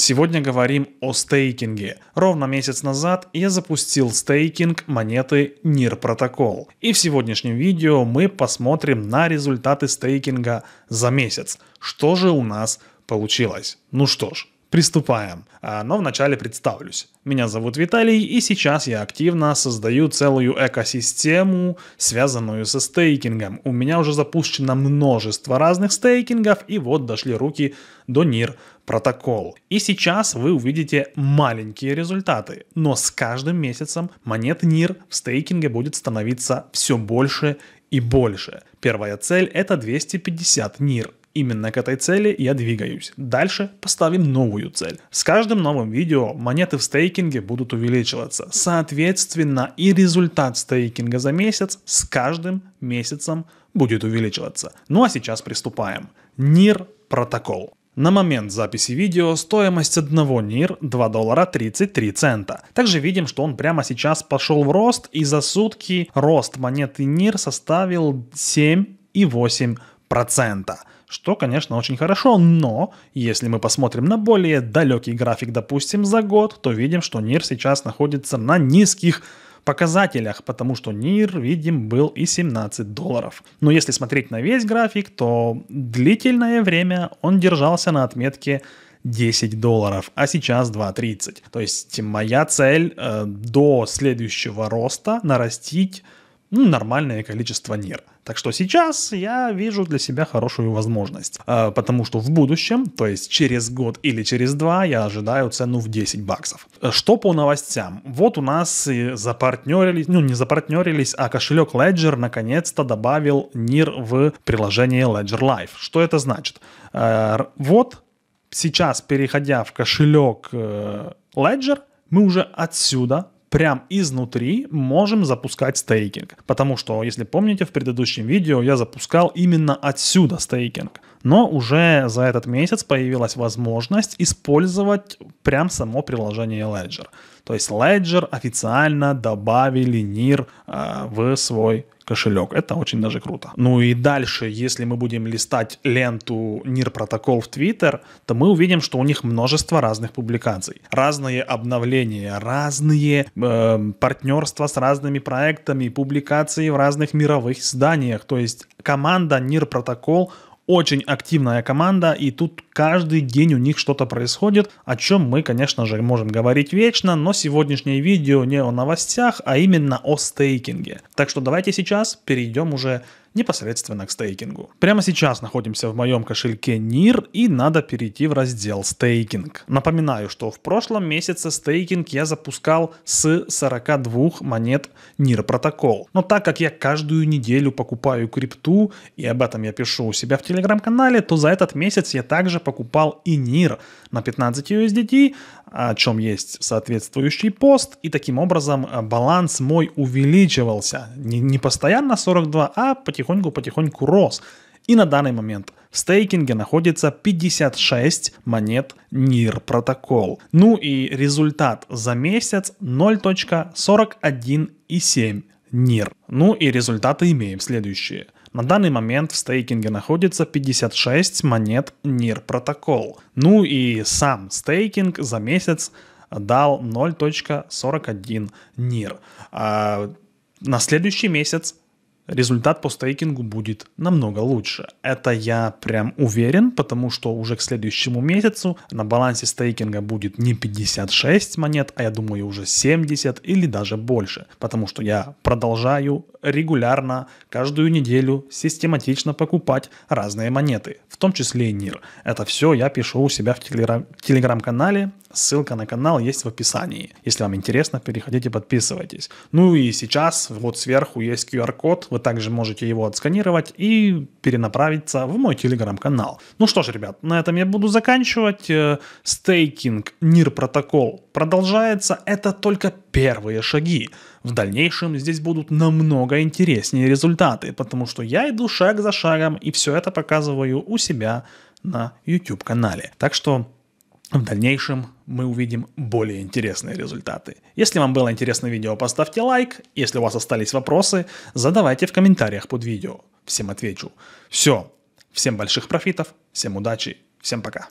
Сегодня говорим о стейкинге. Ровно месяц назад я запустил стейкинг монеты NIR Protocol. И в сегодняшнем видео мы посмотрим на результаты стейкинга за месяц. Что же у нас получилось? Ну что ж, Приступаем. А, но вначале представлюсь. Меня зовут Виталий, и сейчас я активно создаю целую экосистему, связанную со стейкингом. У меня уже запущено множество разных стейкингов, и вот дошли руки до NIR протокол. И сейчас вы увидите маленькие результаты, но с каждым месяцем монет NIR в стейкинге будет становиться все больше и больше. Первая цель это 250 NIR. Именно к этой цели я двигаюсь. Дальше поставим новую цель. С каждым новым видео монеты в стейкинге будут увеличиваться. Соответственно, и результат стейкинга за месяц с каждым месяцем будет увеличиваться. Ну а сейчас приступаем. NIR протокол. На момент записи видео стоимость одного NIR 2 доллара 33 цента. Также видим, что он прямо сейчас пошел в рост, и за сутки рост монеты NIR составил 7,8 процента что, конечно, очень хорошо, но если мы посмотрим на более далекий график, допустим, за год, то видим, что НИР сейчас находится на низких показателях, потому что НИР, видим, был и 17 долларов. Но если смотреть на весь график, то длительное время он держался на отметке 10 долларов, а сейчас 2.30. То есть моя цель э, до следующего роста нарастить ну, нормальное количество нерв. Так что сейчас я вижу для себя хорошую возможность, а, потому что в будущем, то есть через год или через два, я ожидаю цену в 10 баксов. Что по новостям? Вот у нас запартнерились, ну не запартнерились, а кошелек Ledger наконец-то добавил NIR в приложение Ledger Live. Что это значит? А, вот сейчас, переходя в кошелек э, Ledger, мы уже отсюда прям изнутри можем запускать стейкинг. Потому что, если помните, в предыдущем видео я запускал именно отсюда стейкинг но уже за этот месяц появилась возможность использовать прям само приложение Ledger. То есть Ledger официально добавили NIR э, а, в свой кошелек. Это очень даже круто. Ну и дальше, если мы будем листать ленту NIR протокол в Twitter, то мы увидим, что у них множество разных публикаций, разные обновления, разные э, партнерства с разными проектами, публикации в разных мировых изданиях. То есть команда NIR протокол очень активная команда, и тут каждый день у них что-то происходит, о чем мы, конечно же, можем говорить вечно, но сегодняшнее видео не о новостях, а именно о стейкинге. Так что давайте сейчас перейдем уже непосредственно к стейкингу. Прямо сейчас находимся в моем кошельке NIR и надо перейти в раздел стейкинг. Напоминаю, что в прошлом месяце стейкинг я запускал с 42 монет NIR протокол. Но так как я каждую неделю покупаю крипту и об этом я пишу у себя в телеграм-канале, то за этот месяц я также покупал и NIR на 15 USDT о чем есть соответствующий пост, и таким образом э, баланс мой увеличивался. Не, не постоянно 42, а потихоньку-потихоньку рос. И на данный момент в стейкинге находится 56 монет NIR протокол. Ну и результат за месяц 0.41,7 NIR. Ну и результаты имеем следующие. На данный момент в стейкинге находится 56 монет NIR протокол. Ну и сам стейкинг за месяц дал 0.41 NIR. А на следующий месяц результат по стейкингу будет намного лучше. Это я прям уверен, потому что уже к следующему месяцу на балансе стейкинга будет не 56 монет, а я думаю уже 70 или даже больше, потому что я продолжаю регулярно, каждую неделю систематично покупать разные монеты, в том числе и НИР. Это все я пишу у себя в телеграм- канале ссылка на канал есть в описании. Если вам интересно, переходите, подписывайтесь. Ну и сейчас вот сверху есть QR-код, вы вы также можете его отсканировать и перенаправиться в мой телеграм-канал. Ну что ж, ребят, на этом я буду заканчивать. Э, стейкинг NIR протокол продолжается. Это только первые шаги. В дальнейшем здесь будут намного интереснее результаты, потому что я иду шаг за шагом и все это показываю у себя на YouTube-канале. Так что в дальнейшем мы увидим более интересные результаты. Если вам было интересно видео, поставьте лайк. Если у вас остались вопросы, задавайте в комментариях под видео. Всем отвечу. Все. Всем больших профитов, всем удачи, всем пока.